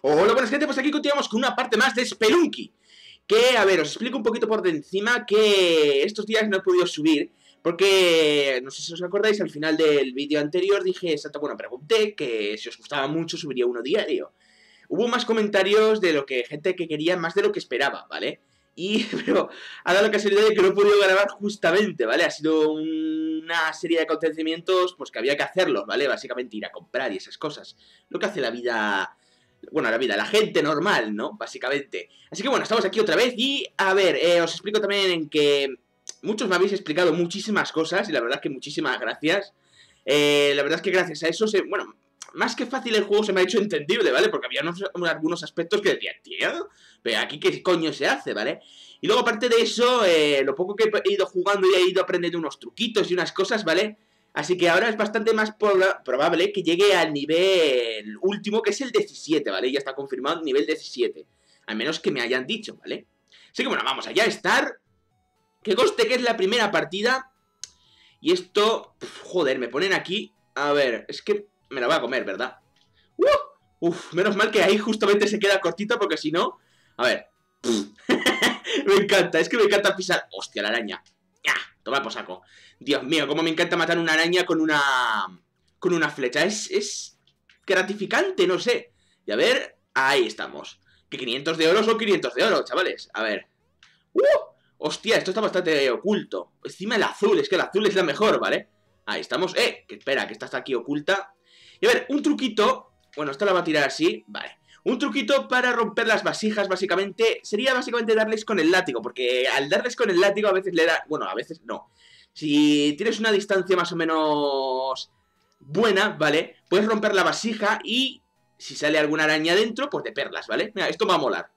Hola, buenas gente, pues aquí continuamos con una parte más de Spelunky Que, a ver, os explico un poquito por encima que estos días no he podido subir Porque, no sé si os acordáis, al final del vídeo anterior dije, exacto, bueno, pregunté que si os gustaba mucho subiría uno diario Hubo más comentarios de lo que gente que quería, más de lo que esperaba, ¿vale? Y, pero, ha dado la casualidad de que no he podido grabar justamente, ¿vale? Ha sido una serie de acontecimientos, pues que había que hacerlos, ¿vale? Básicamente ir a comprar y esas cosas Lo que hace la vida bueno, la vida, la gente normal, ¿no? Básicamente. Así que bueno, estamos aquí otra vez y, a ver, eh, os explico también en que muchos me habéis explicado muchísimas cosas y la verdad que muchísimas gracias. Eh, la verdad es que gracias a eso, se, bueno, más que fácil el juego se me ha hecho entendible, ¿vale? Porque había unos, algunos aspectos que decía, tío, pero aquí qué coño se hace, ¿vale? Y luego aparte de eso, eh, lo poco que he ido jugando y he ido aprendiendo unos truquitos y unas cosas, ¿vale? vale Así que ahora es bastante más probable que llegue al nivel último, que es el 17, ¿vale? Ya está confirmado nivel 17. Al menos que me hayan dicho, ¿vale? Así que bueno, vamos allá, a estar. Que coste que es la primera partida. Y esto, joder, me ponen aquí. A ver, es que me la voy a comer, ¿verdad? ¡Uh! Uf, menos mal que ahí justamente se queda cortito porque si no... A ver. me encanta, es que me encanta pisar... Hostia, la araña. Va por saco. Dios mío, cómo me encanta matar una araña con una... Con una flecha. Es, es gratificante, no sé. Y a ver, ahí estamos. Que 500 de oro son 500 de oro, chavales. A ver. ¡Uh! Hostia, esto está bastante oculto. Encima el azul, es que el azul es la mejor, ¿vale? Ahí estamos. ¡Eh! Que espera, que esta está aquí oculta. Y a ver, un truquito. Bueno, esta la va a tirar así. Vale. Un truquito para romper las vasijas, básicamente, sería básicamente darles con el látigo, porque al darles con el látigo a veces le da... Bueno, a veces no. Si tienes una distancia más o menos buena, ¿vale? Puedes romper la vasija y si sale alguna araña adentro, pues de perlas, ¿vale? Mira, esto va a molar.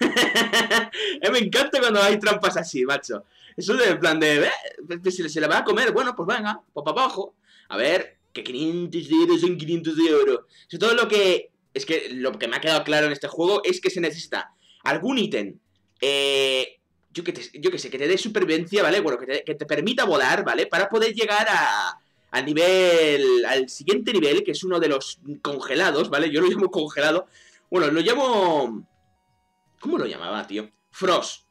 Eh, me encanta cuando hay trampas así, macho. Eso es de plan de... si se la va a comer, bueno, pues venga, popa abajo. A ver, que 500 de oro son 500 de oro. Eso todo lo que es que lo que me ha quedado claro en este juego es que se necesita algún ítem, eh, yo, que yo que sé, que te dé supervivencia, ¿vale? Bueno, que te, permita volar, ¿vale? Para poder llegar a, al nivel, al siguiente nivel, que es uno de los congelados, ¿vale? Yo lo llamo congelado. Bueno, lo llamo... ¿Cómo lo llamaba, tío? Frost.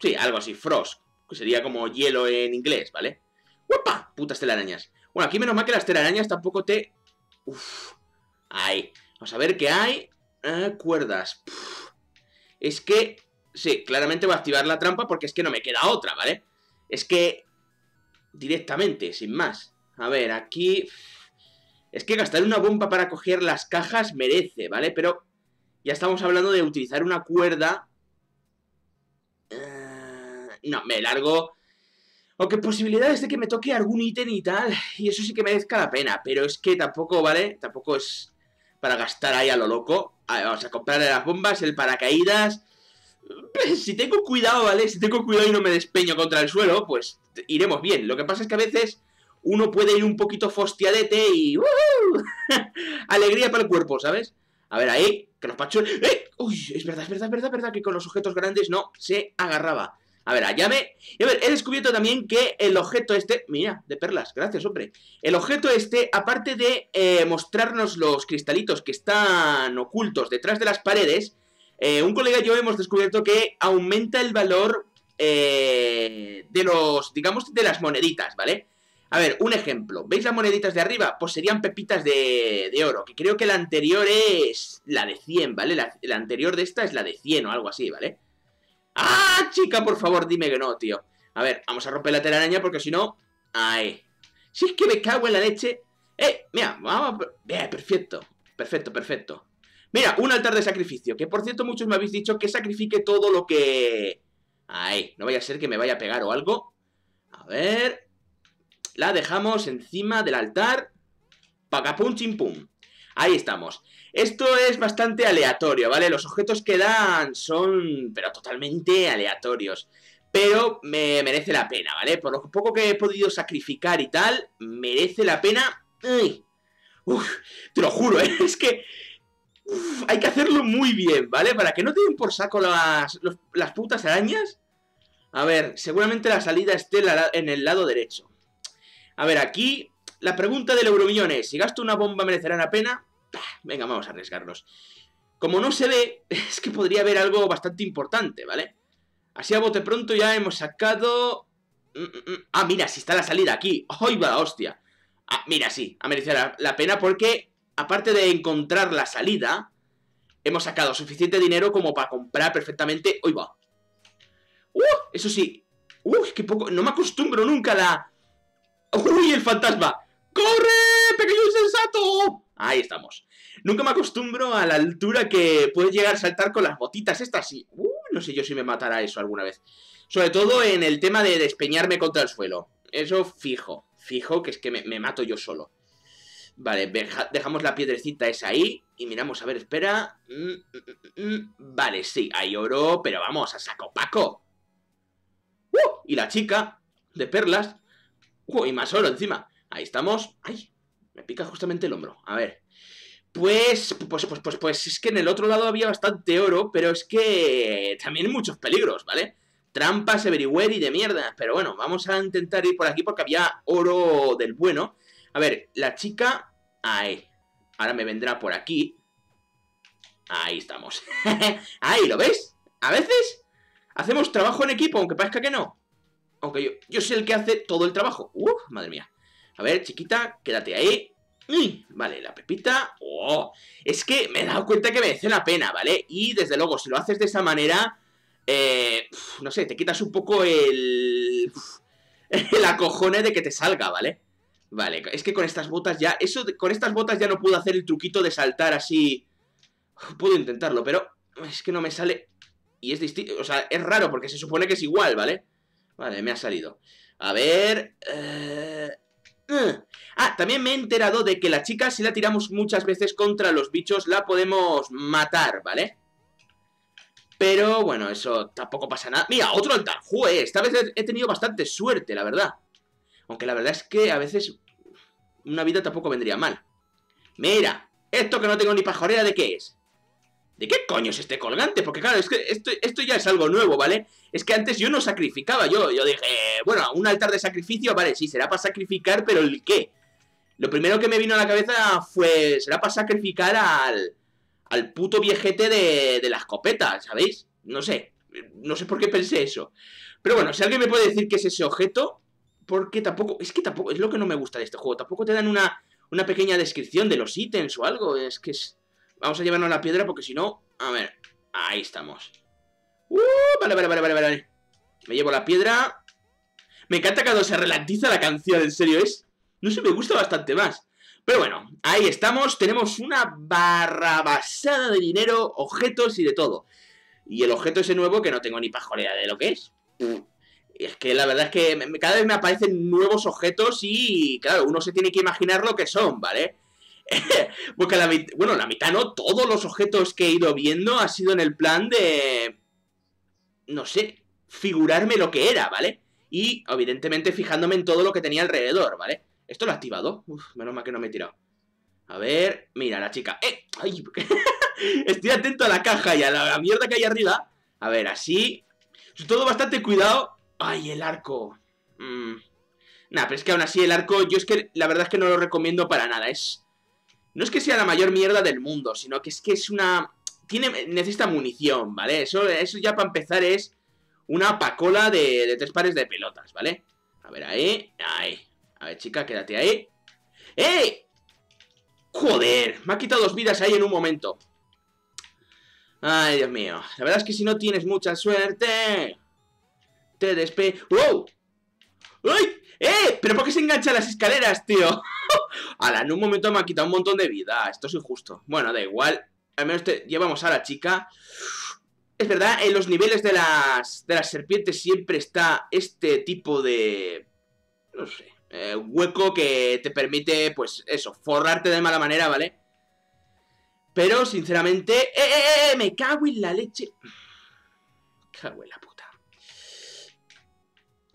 Sí, algo así, Frost. Que sería como hielo en inglés, ¿vale? ¡Wepa! Putas telarañas. Bueno, aquí menos mal que las telarañas tampoco te... Uf. ¡Ay! Vamos a ver qué hay. Ah, cuerdas. Es que... Sí, claramente voy a activar la trampa porque es que no me queda otra, ¿vale? Es que... Directamente, sin más. A ver, aquí... Es que gastar una bomba para coger las cajas merece, ¿vale? Pero ya estamos hablando de utilizar una cuerda. Eh, no, me largo. que posibilidades de que me toque algún ítem y tal. Y eso sí que merezca la pena. Pero es que tampoco, ¿vale? Tampoco es para gastar ahí a lo loco. Vamos a comprarle las bombas, el paracaídas. si tengo cuidado, ¿vale? Si tengo cuidado y no me despeño contra el suelo, pues iremos bien. Lo que pasa es que a veces uno puede ir un poquito fostiadete y... Alegría para el cuerpo, ¿sabes? A ver, ahí, que nos pachos... ¡Eh! Uy, es verdad, es verdad, es verdad, es verdad que con los objetos grandes no se agarraba. A ver, llame. Y a he descubierto también que el objeto este... Mira, de perlas, gracias, hombre. El objeto este, aparte de eh, mostrarnos los cristalitos que están ocultos detrás de las paredes, eh, un colega y yo hemos descubierto que aumenta el valor eh, de los, digamos, de las moneditas, ¿vale? A ver, un ejemplo. ¿Veis las moneditas de arriba? Pues serían pepitas de, oro, que creo que la anterior es la de 100, ¿vale? La, la anterior de esta es la de 100 o algo así, ¿vale? ¡Ah, chica! Por favor, dime que no, tío. A ver, vamos a romper la telaraña porque si no... ay. Si es que me cago en la leche... ¡Eh! Mira, vamos... A... perfecto. Perfecto, perfecto. Mira, un altar de sacrificio. Que por cierto, muchos me habéis dicho que sacrifique todo lo que... Ahí, no vaya a ser que me vaya a pegar o algo. A ver... La dejamos encima del altar. chimpum. Ahí estamos. Esto es bastante aleatorio, ¿vale? Los objetos que dan son, pero totalmente aleatorios. Pero me merece la pena, ¿vale? Por lo poco que he podido sacrificar y tal, merece la pena... te lo juro, ¿eh? es que hay que hacerlo muy bien, ¿vale? Para que no te den por saco las, putas arañas. A ver, seguramente la salida esté en el lado derecho. A ver, aquí la pregunta del Euromillón es, si gasto una bomba merecerá la pena, venga, vamos a arriesgarnos. Como no se ve, es que podría haber algo bastante importante, ¿vale? Así a bote pronto ya hemos sacado... Mm, mm, mm. Ah, mira, si está la salida aquí. ¡Ay, va hostia! Ah, mira, sí, ha la, pena porque, aparte de encontrar la salida, hemos sacado suficiente dinero como para comprar perfectamente... ¡Ay, va! ¡Uh! Eso sí. ¡Uy, qué poco! No me acostumbro nunca a la... ¡Uy, el fantasma! ¡Corre, pequeño insensato! Ahí estamos. Nunca me acostumbro a la altura que puede llegar a saltar con las botitas estas y uh, no sé yo si me matará eso alguna vez. Sobre todo en el tema de despeñarme contra el suelo. Eso fijo, fijo que es que me, mato yo solo. Vale, dejamos la piedrecita esa ahí y miramos, a ver, espera. Mm, mm, mm, vale, sí, hay oro, pero vamos, a saco Paco. ¡Uh! y la chica de perlas. ¡Uh! y más oro encima. Ahí estamos. Ay, me pica justamente el hombro. A ver. Pues, pues, pues, pues, pues, es que en el otro lado había bastante oro, pero es que también muchos peligros, ¿vale? Trampas everywhere y de mierda, pero bueno, vamos a intentar ir por aquí porque había oro del bueno. A ver, la chica... Ahí. Ahora me vendrá por aquí. Ahí estamos. Ahí, ¿lo ves? A veces hacemos trabajo en equipo, aunque parezca que no. Aunque yo, yo soy el que hace todo el trabajo. Uf, madre mía. A ver, chiquita, quédate ahí. Mm, vale, la pepita. Oh. es que me he dado cuenta que merece la pena, ¿vale? Y desde luego, si lo haces de esa manera, eh, no sé, te quitas un poco el... el acojone de que te salga, ¿vale? Vale, es que con estas botas ya... Eso, con estas botas ya no puedo hacer el truquito de saltar así... Puedo intentarlo, pero es que no me sale... Y es distinto, o sea, es raro porque se supone que es igual, ¿vale? Vale, me ha salido. A ver... Eh... Mm. Ah, también me he enterado de que la chica, si la tiramos muchas veces contra los bichos, la podemos matar, ¿vale? Pero bueno, eso tampoco pasa nada. Mira, otro altar. Jue, esta vez he tenido bastante suerte, la verdad. Aunque la verdad es que a veces una vida tampoco vendría mal. Mira, esto que no tengo ni pajorera de qué es. ¿De qué coño es este colgante? Porque claro, es que esto, ya es algo nuevo, ¿vale? Es que antes yo no sacrificaba, yo, yo dije, bueno, un altar de sacrificio, vale, sí, será para sacrificar, pero ¿el qué? Lo primero que me vino a la cabeza fue, será para sacrificar al, al puto viejete de, de la escopeta, ¿sabéis? No sé, no sé por qué pensé eso. Pero bueno, si alguien me puede decir qué es ese objeto, porque tampoco, es que tampoco, es lo que no me gusta de este juego, tampoco te dan una, una pequeña descripción de los ítems o algo, es que es Vamos a llevarnos la piedra porque si no... A ver, ahí estamos. vale, vale, vale, vale, vale. Me llevo la piedra. Me encanta cuando se relantiza la canción, en serio, es... No sé, me gusta bastante más. Pero bueno, ahí estamos, tenemos una barrabasada de dinero, objetos y de todo. Y el objeto ese nuevo que no tengo ni pajolera de lo que es. es que la verdad es que cada vez me aparecen nuevos objetos y, claro, uno se tiene que imaginar lo que son, ¿vale? Porque la mitad, bueno, la mitad no, todos los objetos que he ido viendo ha sido en el plan de, no sé, figurarme lo que era, ¿vale? Y, evidentemente, fijándome en todo lo que tenía alrededor, ¿vale? Esto lo he activado. Uf, menos mal que no me he tirado. A ver, mira, la chica. ¡Eh! ¡Ay! Estoy atento a la caja y a la mierda que hay arriba. A ver, así. Todo bastante cuidado. ¡Ay, el arco! Mm. Nah, pero es que aún así el arco, yo es que la verdad es que no lo recomiendo para nada. Es no es que sea la mayor mierda del mundo, sino que es que es una... Tiene, necesita munición, ¿vale? Eso, eso ya para empezar es una pacola de, de, tres pares de pelotas, ¿vale? A ver, ahí, ahí. A ver, chica, quédate ahí. ¡Eh! ¡Joder! Me ha quitado dos vidas ahí en un momento. Ay, Dios mío. La verdad es que si no tienes mucha suerte... Te despe... ¡Wow! ¡Ay! ¡Eh! ¿Pero por qué se engancha las escaleras, tío? Ala, en un momento me ha quitado un montón de vida. Esto es injusto. Bueno, da igual. Al menos te... llevamos a la chica. Es verdad, en los niveles de las, de las serpientes siempre está este tipo de... No sé. Eh, hueco que te permite, pues eso, forrarte de mala manera, ¿vale? Pero, sinceramente... ¡Eh, eh, eh! eh! ¡Me cago en la leche! Me cago en la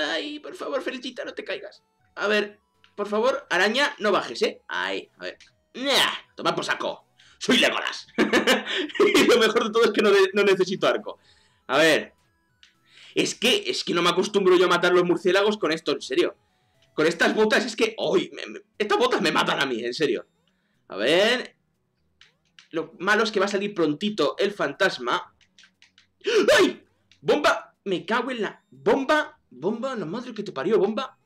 Ay, por favor, Felicita, no te caigas. A ver, por favor, araña, no bajes, ¿eh? Ay, a ver. Toma por saco. Soy Legolas. y lo mejor de todo es que no, necesito arco. A ver. Es que, es que no me acostumbro yo a matar los murciélagos con esto, en serio. Con estas botas es que... hoy estas botas me matan a mí, en serio. A ver... Lo malo es que va a salir prontito el fantasma. ¡Ay! ¡Bomba! Me cago en la... ¡Bomba! Bomba, la madre que te parió, bomba.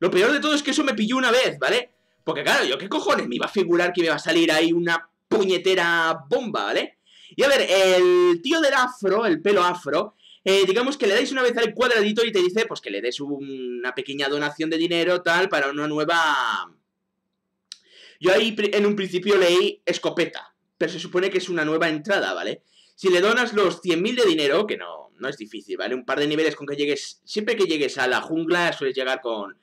Lo peor de todo es que eso me pilló una vez, ¿vale? Porque claro, yo qué cojones me iba a figurar que me iba a salir ahí una puñetera bomba, ¿vale? Y a ver, el tío del afro, el pelo afro, eh, digamos que le dais una vez al cuadradito y te dice, pues que le des una pequeña donación de dinero, tal, para una nueva... Yo ahí en un principio leí escopeta, pero se supone que es una nueva entrada, ¿vale? Si le donas los 100.000 de dinero, que no, no es difícil, ¿vale? Un par de niveles con que llegues, siempre que llegues a la jungla sueles llegar con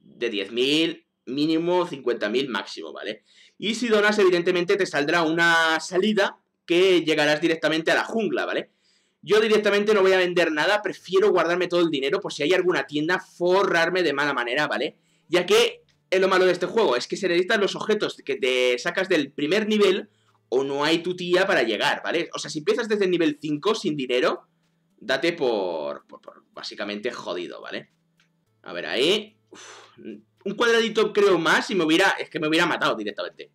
de 10.000 mínimo, 50.000 máximo, ¿vale? Y si donas, evidentemente te saldrá una salida que llegarás directamente a la jungla, ¿vale? Yo directamente no voy a vender nada, prefiero guardarme todo el dinero por si hay alguna tienda, forrarme de mala manera, ¿vale? Ya que es lo malo de este juego, es que se necesitan los objetos que te sacas del primer nivel o no hay tu tía para llegar, ¿vale? O sea, si empiezas desde el nivel 5 sin dinero, date por, básicamente jodido, ¿vale? A ver, ahí... un cuadradito creo más y me hubiera... Es que me hubiera matado directamente.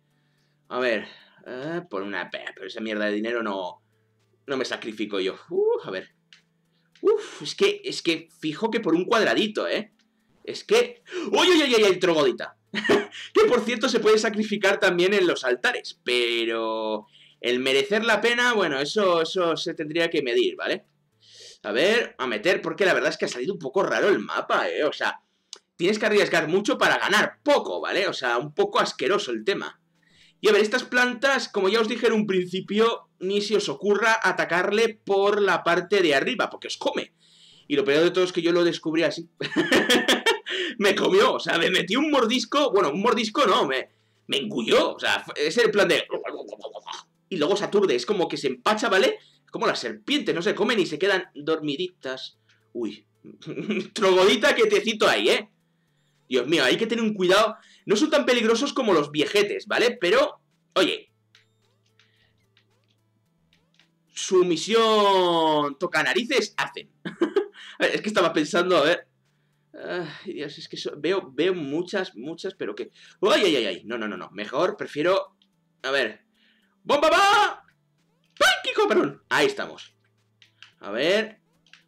A ver... Eh, por una... Pero esa mierda de dinero no... No me sacrifico yo. a ver. es que... Es que fijo que por un cuadradito, ¿eh? Es que... ¡Uy, uy, uy, uy! El trogodita. que por cierto se puede sacrificar también en los altares, pero el merecer la pena, bueno, eso, eso se tendría que medir, ¿vale? A ver, a meter, porque la verdad es que ha salido un poco raro el mapa, ¿eh? O sea, tienes que arriesgar mucho para ganar poco, ¿vale? O sea, un poco asqueroso el tema. Y a ver, estas plantas, como ya os dije en un principio, ni se os ocurra atacarle por la parte de arriba, porque os come. Y lo peor de todo es que yo lo descubrí así. me comió, o sea, me metí un mordisco, bueno, un mordisco no, me, me engulló, o sea, es el plan de... Y luego se aturde, es como que se empacha, ¿vale? Como las serpientes, no se comen y se quedan dormiditas. Uy, trogodita que te cito ahí, ¿eh? Dios mío, hay que tener un cuidado. No son tan peligrosos como los viejetes, ¿vale? Pero, oye. Su misión toca narices, hacen. es que estaba pensando, a ver. Ay, Dios, es que veo, veo muchas, muchas, pero que... ¡Ay, ay, ay, ay! No, no, no, no. Mejor, prefiero... A ver. ¡Bomba va! qué perdón! Ahí estamos. A ver...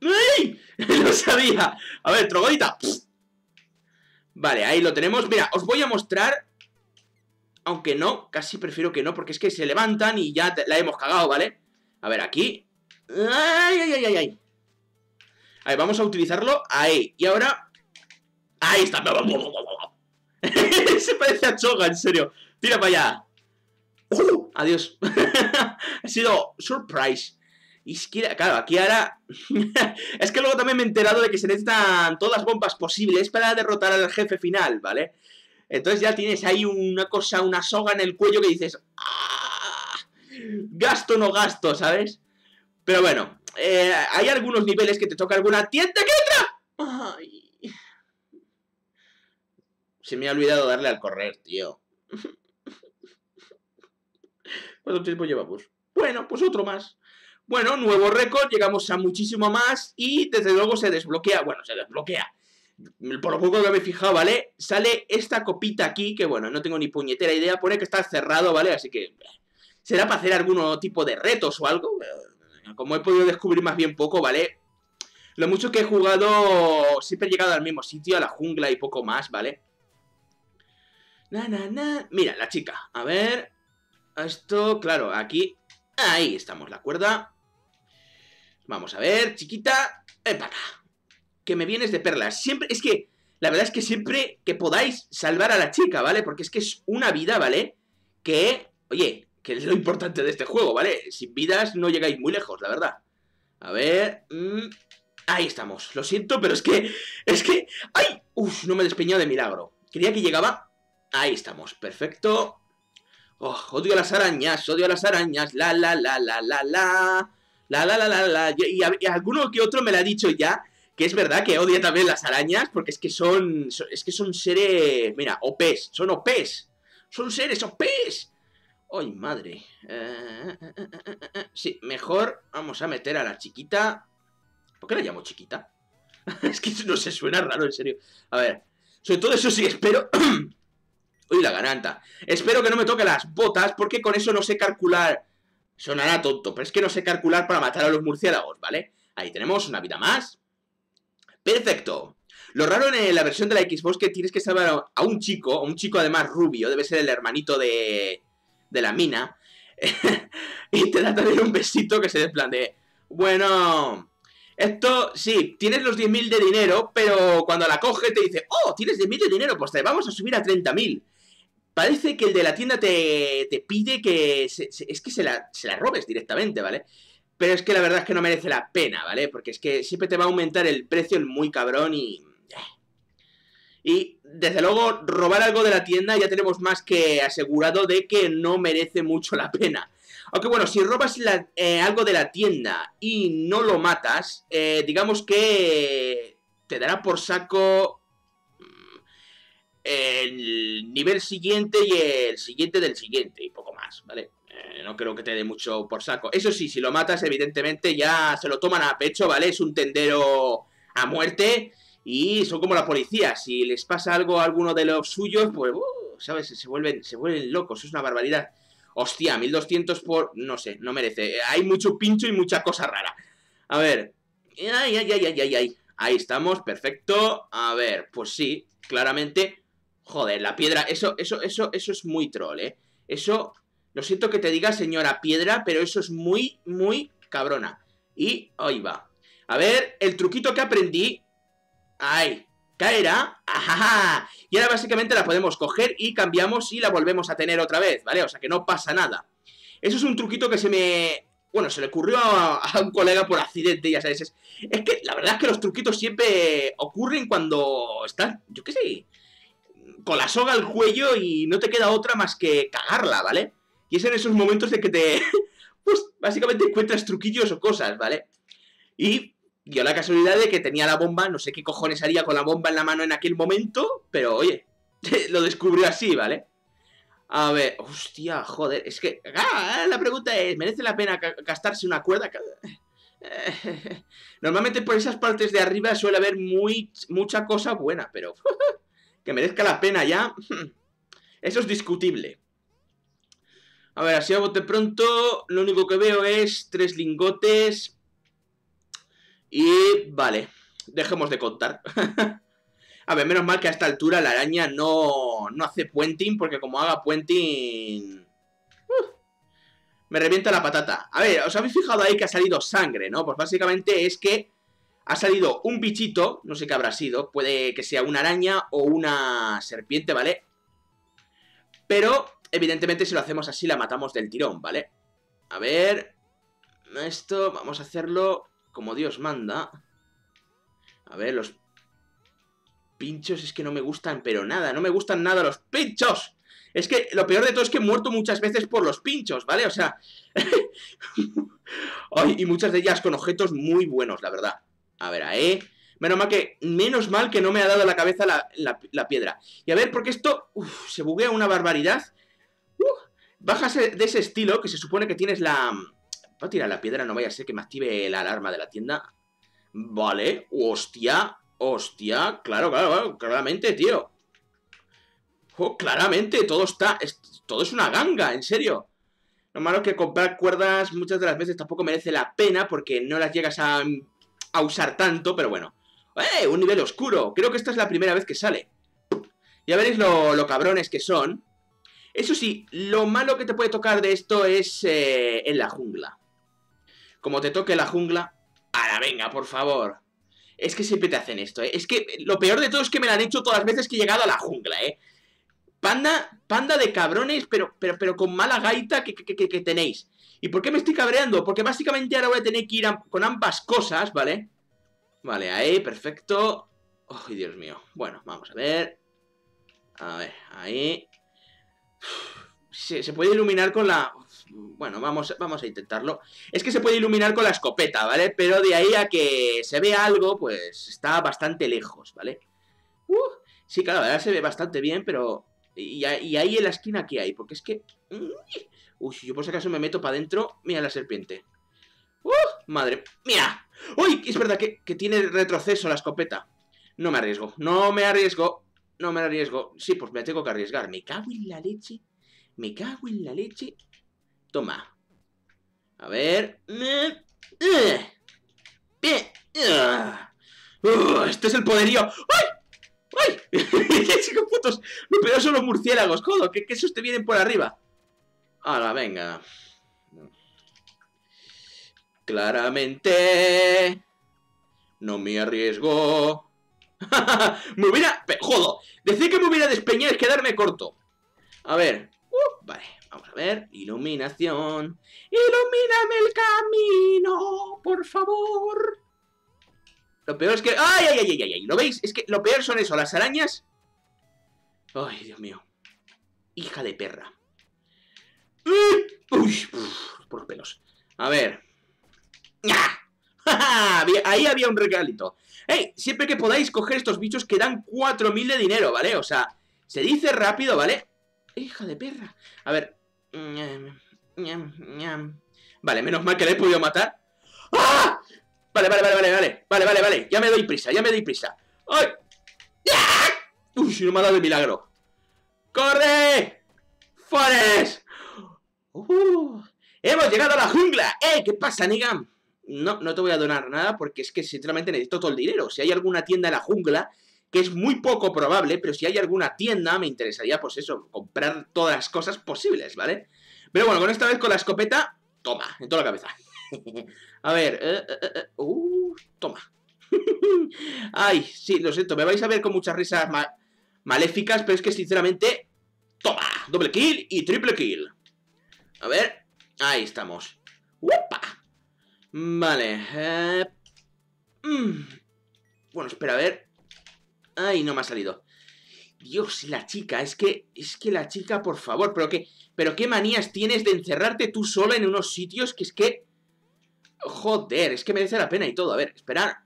¡Ay! ¡No sabía! A ver, trogodita. Vale, ahí lo tenemos. Mira, os voy a mostrar... Aunque no, casi prefiero que no, porque es que se levantan y ya la hemos cagado, ¿vale? A ver, aquí... ¡Ay, ay, ay, ay, ay! A vamos a utilizarlo ahí. Y ahora ahí está. Se parece a Choga, en serio. Tira para allá. ¡Uh! adiós. ha sido surprise. Y es que, claro, aquí ahora... es que luego también me he enterado de que se necesitan todas las bombas posibles para derrotar al jefe final, ¿vale? Entonces ya tienes ahí una cosa, una soga en el cuello que dices... Ah, gasto no gasto, ¿sabes? Pero bueno, eh, hay algunos niveles que te toca alguna tienda que otra. ¡Ay! Se me ha olvidado darle al correr, tío. ¿Cuánto tiempo llevamos? Bueno, pues otro más. Bueno, nuevo récord, llegamos a muchísimo más y desde luego se desbloquea, bueno, se desbloquea. Por lo poco que me he fijado, ¿vale? Sale esta copita aquí, que bueno, no tengo ni puñetera idea, pone que está cerrado, ¿vale? Así que será para hacer algún tipo de retos o algo. Eh, como he podido descubrir más bien poco, ¿vale? Lo mucho que he jugado, siempre he llegado al mismo sitio, a la jungla y poco más, ¿vale? Na, na, na. Mira, la chica. A ver. Esto, claro, aquí. Ahí estamos, la cuerda. Vamos a ver, chiquita. ¡Epa! Que me vienes de perlas. Siempre, es que, la verdad es que siempre que podáis salvar a la chica, ¿vale? Porque es que es una vida, ¿vale? Que, oye, que es lo importante de este juego, ¿vale? Sin vidas no llegáis muy lejos, la verdad. A ver... Mm, ahí estamos. Lo siento, pero es que... Es que... ¡Ay! Uf, no me despeñó de milagro. Creía que llegaba Ahí estamos, perfecto. Oh, odio las arañas, odio las arañas. La, la, la, la, la, la. La, la, la, la, la. Y, alguno que otro me lo ha dicho ya. Que es verdad que odia también las arañas. Porque es que son. es que son seres. Mira, OPs. Son OPs. Son seres OPs. ¡Ay, madre! Eh, eh, eh, sí, mejor vamos a meter a la chiquita. ¿Por qué la llamo chiquita? es que no se suena raro, en serio. A ver. Sobre todo eso sí espero Uy, la garanta. Espero que no me toque las botas porque con eso no sé calcular... Sonará tonto, pero es que no sé calcular para matar a los murciélagos, ¿vale? Ahí tenemos una vida más. ¡Perfecto! Lo raro en la versión de la Xbox es que tienes que salvar a un chico, a un chico además rubio, debe ser el hermanito de, de la mina, y te da también un besito que se desplande. bueno, esto sí, tienes los 10.000 de dinero, pero cuando la coge te dice, oh, tienes 10.000 de dinero, pues te vamos a subir a 30.000. Parece que el de la tienda te, pide que... es que se la, robes directamente, ¿vale? Pero es que la verdad es que no merece la pena, ¿vale? Porque es que siempre te va a aumentar el precio el muy cabrón y... Eh. Y desde luego robar algo de la tienda ya tenemos más que asegurado de que no merece mucho la pena. Aunque bueno, si robas eh, algo de la tienda y no lo matas, eh, digamos que te dará por saco el nivel siguiente y el siguiente del siguiente y poco más, ¿vale? Eh, no creo que te dé mucho por saco. Eso sí, si lo matas, evidentemente ya se lo toman a pecho, ¿vale? Es un tendero a muerte y son como la policía. Si les pasa algo a alguno de los suyos, pues, uh, ¿sabes? Se vuelven, se vuelven locos, es una barbaridad. Hostia, 1200 por... no sé, no merece. Hay mucho pincho y mucha cosa rara. A ver. Ay, ay, ay, ay, ay, Ahí estamos, perfecto. A ver, pues sí, claramente Joder, la piedra, eso, eso, eso, eso es muy troll, ¿eh? Eso, lo siento que te diga señora piedra, pero eso es muy, muy cabrona. Y ahí va. A ver, el truquito que aprendí... ¡Ay! Caerá. ¡Ajá! Y ahora básicamente la podemos coger y cambiamos y la volvemos a tener otra vez, ¿vale? O sea que no pasa nada. Eso es un truquito que se me... Bueno, se le ocurrió a, un colega por accidente, ya sabes. es que la verdad es que los truquitos siempre ocurren cuando están... Yo qué sé con la soga al cuello y no te queda otra más que cagarla, ¿vale? Y es en esos momentos de que te, pues básicamente encuentras truquillos o cosas, ¿vale? Y dio la casualidad de que tenía la bomba, no sé qué cojones haría con la bomba en la mano en aquel momento, pero oye, lo descubrió así, ¿vale? A ver, hostia, joder, es que... Ah, la pregunta es, ¿merece la pena gastarse una cuerda? Normalmente por esas partes de arriba suele haber muy, mucha cosa buena, pero que merezca la pena ya, eso es discutible. A ver, así a bote pronto, lo único que veo es tres lingotes. Y vale, dejemos de contar. a ver, menos mal que a esta altura la araña no, no hace puenting, porque como haga puenting... Uh, me revienta la patata. A ver, os habéis fijado ahí que ha salido sangre, ¿no? Pues básicamente es que ha salido un bichito, no sé qué habrá sido, puede que sea una araña o una serpiente, ¿vale? Pero, evidentemente, si lo hacemos así, la matamos del tirón, ¿vale? A ver... Esto, vamos a hacerlo como Dios manda. A ver, los pinchos es que no me gustan, pero nada, no me gustan nada los pinchos. Es que lo peor de todo es que he muerto muchas veces por los pinchos, ¿vale? O sea... y muchas de ellas con objetos muy buenos, la verdad. A ver, eh. Menos mal que, menos mal que no me ha dado la cabeza la, piedra. Y a ver, porque esto se buguea una barbaridad. Uh, bajas e, de ese estilo que se supone que tienes la... Voy mm, a tirar la piedra, no vaya a ser que me active la alarma de la tienda. Vale, hostia, hostia, claro, claro, claro claramente, tío. Oh, claramente, todo está, todo es una ganga, en serio. Lo malo es que comprar cuerdas muchas de las veces tampoco merece la pena porque no las llegas a mm, a usar tanto, pero bueno. ¡Eh! Un nivel oscuro. Creo que esta es la primera vez que sale. Ya veréis lo, cabrones que son. Eso sí, lo malo que te puede tocar de esto es eh, en la jungla. Como te toque la jungla... ¡Ahora, venga, por favor! Es que siempre te hacen esto, ¿eh? Es que lo peor de todo es que me lo han hecho todas las veces que he llegado a la jungla, ¿eh? Panda, panda de cabrones, pero, pero, pero con mala gaita que, tenéis. ¿Y por qué me estoy cabreando? Porque básicamente ahora voy a tener que ir con ambas cosas, ¿vale? Vale, ahí, perfecto. ¡Ay, Dios mío! Bueno, vamos a ver. A ver, ahí. Se, puede iluminar con la... Bueno, vamos, vamos a intentarlo. Es que se puede iluminar con la escopeta, ¿vale? Pero de ahí a que se vea algo, pues está bastante lejos, ¿vale? Uh, sí, claro, ahora se ve bastante bien, pero... Y, ahí en la esquina ¿qué hay, porque es que... Uy, yo por si acaso me meto para adentro, mira la serpiente. ¡Uh! Madre... ¡Mira! ¡Uy! Es verdad que, que tiene retroceso la escopeta. No me arriesgo, no me arriesgo, no me arriesgo. Sí, pues me tengo que arriesgar. Me cago en la leche, me cago en la leche. Toma. A ver... Este es el poderío. ¡Ay! ¡Ay! ¡Qué putos! Lo peor son los murciélagos, jodo, Que, esos te vienen por arriba. Ahora, venga. Claramente. No me arriesgo. me hubiera... Jodo. Decir que me hubiera despeñado es quedarme corto. A ver. Uh, vale. Vamos a ver. Iluminación. Ilumíname el camino, por favor. Lo peor es que... ¡Ay, ay, ay, ay, ay! ¿Lo veis? Es que lo peor son eso, las arañas. ¡Ay, Dios mío! Hija de perra. ¡Uy! por los pelos. A ver. ¡Ah! Ahí había un regalito. ¡Ey! Siempre que podáis coger estos bichos que dan 4.000 de dinero, ¿vale? O sea, se dice rápido, ¿vale? ¡Hija de perra! A ver. Vale, menos mal que le he podido matar. ¡Ah! Vale, vale, vale, vale, vale, vale, vale, vale. Ya me doy prisa, ya me doy prisa. ¡Ay! ¡Uy! No me ha dado el milagro. ¡Corre! ¡Forest! Uh, ¡Hemos llegado a la jungla! ¡Eh! ¿Qué pasa, Nigam? No, no te voy a donar nada porque es que sinceramente necesito todo el dinero. Si hay alguna tienda en la jungla, que es muy poco probable, pero si hay alguna tienda me interesaría, pues eso, comprar todas las cosas posibles, ¿vale? Pero bueno, con esta vez con la escopeta, toma, en toda la cabeza. A ver, eh, eh, eh, eh uh, toma. Ay, sí, lo siento, me vais a ver con muchas risas maléficas, pero es que sinceramente... ¡Toma! Doble kill y triple kill. A ver, ahí estamos. Vale. Eh, mm. Bueno, espera, a ver. Ay, no me ha salido. Dios, la chica, es que, es que la chica, por favor, pero qué, pero qué manías tienes de encerrarte tú sola en unos sitios que es que Joder, es que merece la pena y todo. A ver, esperar.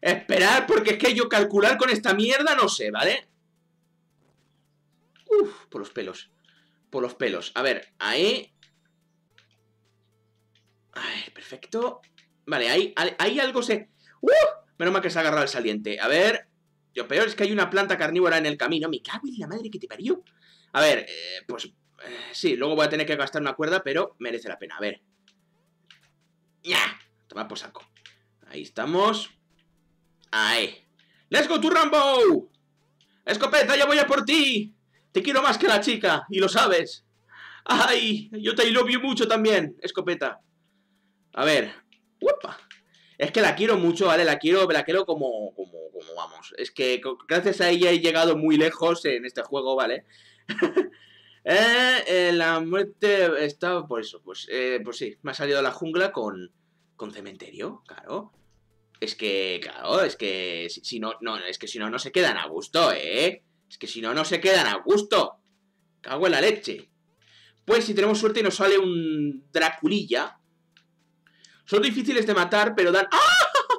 Esperar, porque es que yo calcular con esta mierda no sé, ¿vale? Uf, por los pelos. Por los pelos. A ver, ahí... A ver, perfecto. Vale, ahí, ahí algo se... ¡Uh! Menos mal que se ha agarrado el saliente. A ver... Lo peor es que hay una planta carnívora en el camino. Me cago la madre que te parió. A ver, eh, pues... Eh, sí, luego voy a tener que gastar una cuerda, pero merece la pena. A ver... ¡Ya! Toma por saco. Ahí estamos. ¡Ahí! ¡Let's go to Rambo! ¡Escopeta, ya voy a por ti! Te quiero más que la chica, y lo sabes. ¡Ay! Yo te lo vi mucho también, escopeta. A ver. ¡Upa! Es que la quiero mucho, ¿vale? La quiero, la quiero como, como, como vamos. Es que gracias a ella he llegado muy lejos en este juego, ¿vale? Eh, eh, la muerte estaba por eso, pues, eh, pues sí, me ha salido la jungla con, con cementerio, claro. Es que, claro, es que si, no, no, es que si no, no se quedan a gusto, ¿eh? Es que si no, no se quedan a gusto. Cago en la leche. Pues si tenemos suerte y nos sale un Draculilla. Son difíciles de matar, pero dan... ¡Ah!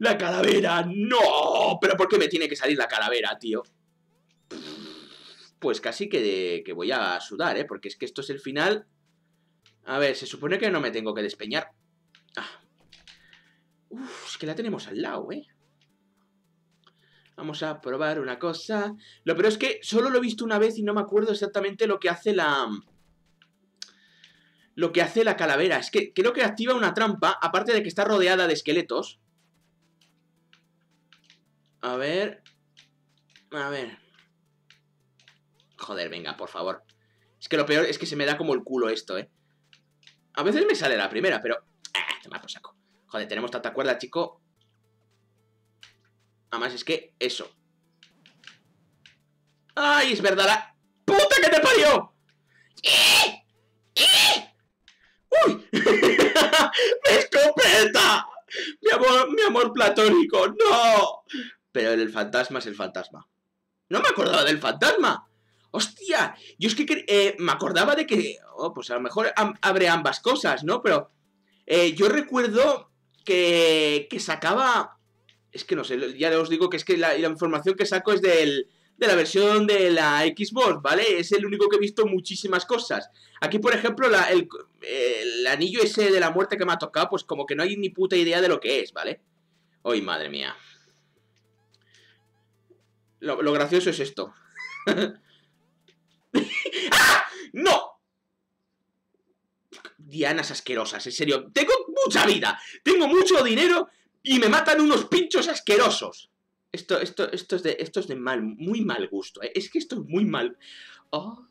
¡La calavera! ¡No! ¿Pero por qué me tiene que salir la calavera, tío? pues casi que, voy a sudar, ¿eh? Porque es que esto es el final. A ver, se supone que no me tengo que despeñar. Ah. es que la tenemos al lado, ¿eh? Vamos a probar una cosa. Lo pero es que solo lo he visto una vez y no me acuerdo exactamente lo que hace la... Lo que hace la calavera. Es que creo que activa una trampa, aparte de que está rodeada de esqueletos. A ver... A ver... Joder, venga, por favor. Es que lo peor es que se me da como el culo esto, ¿eh? A veces me sale la primera, pero... Ah, saco. Joder, tenemos tanta cuerda, chico. Además es que eso. ¡Ay, es verdad la... ¡Puta que te parió! ¡Eh! ¡Eh! ¡Uy! ¡Me escopeta! Mi amor, mi amor platónico, ¡no! Pero el fantasma es el fantasma. ¡No me acordaba del fantasma! hostia, yo es que eh, me acordaba de que, oh, pues a lo mejor abre ambas cosas, ¿no? Pero eh, yo recuerdo que, que, sacaba, es que no sé, ya os digo que es que la, información que saco es de la versión de la Xbox, ¿vale? Es el único que he visto muchísimas cosas. Aquí, por ejemplo, el, anillo ese de la muerte que me ha tocado, pues como que no hay ni puta idea de lo que es, ¿vale? ¡Ay, madre mía. Lo, lo gracioso es esto. ¡No! Dianas asquerosas, en serio. Tengo mucha vida, tengo mucho dinero y me matan unos pinchos asquerosos. Esto, esto, esto es de, esto es de mal, muy mal gusto. Es que esto es muy mal. Oh.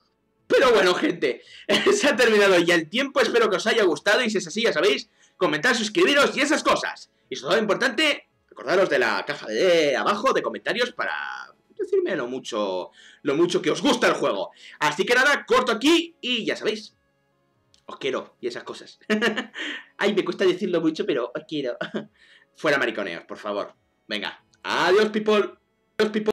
Pero bueno, gente, se ha terminado ya el tiempo. Espero que os haya gustado y si es así, ya sabéis, comentar, suscribiros y esas cosas. Y sobre todo importante, Recordaros de la caja de abajo de comentarios para decirme lo mucho, lo mucho que os gusta el juego. Así que nada, corto aquí y ya sabéis. Os quiero y esas cosas. Ay, me cuesta decirlo mucho, pero os quiero. Fuera mariconeos, por favor. Venga, adiós people. Adiós people.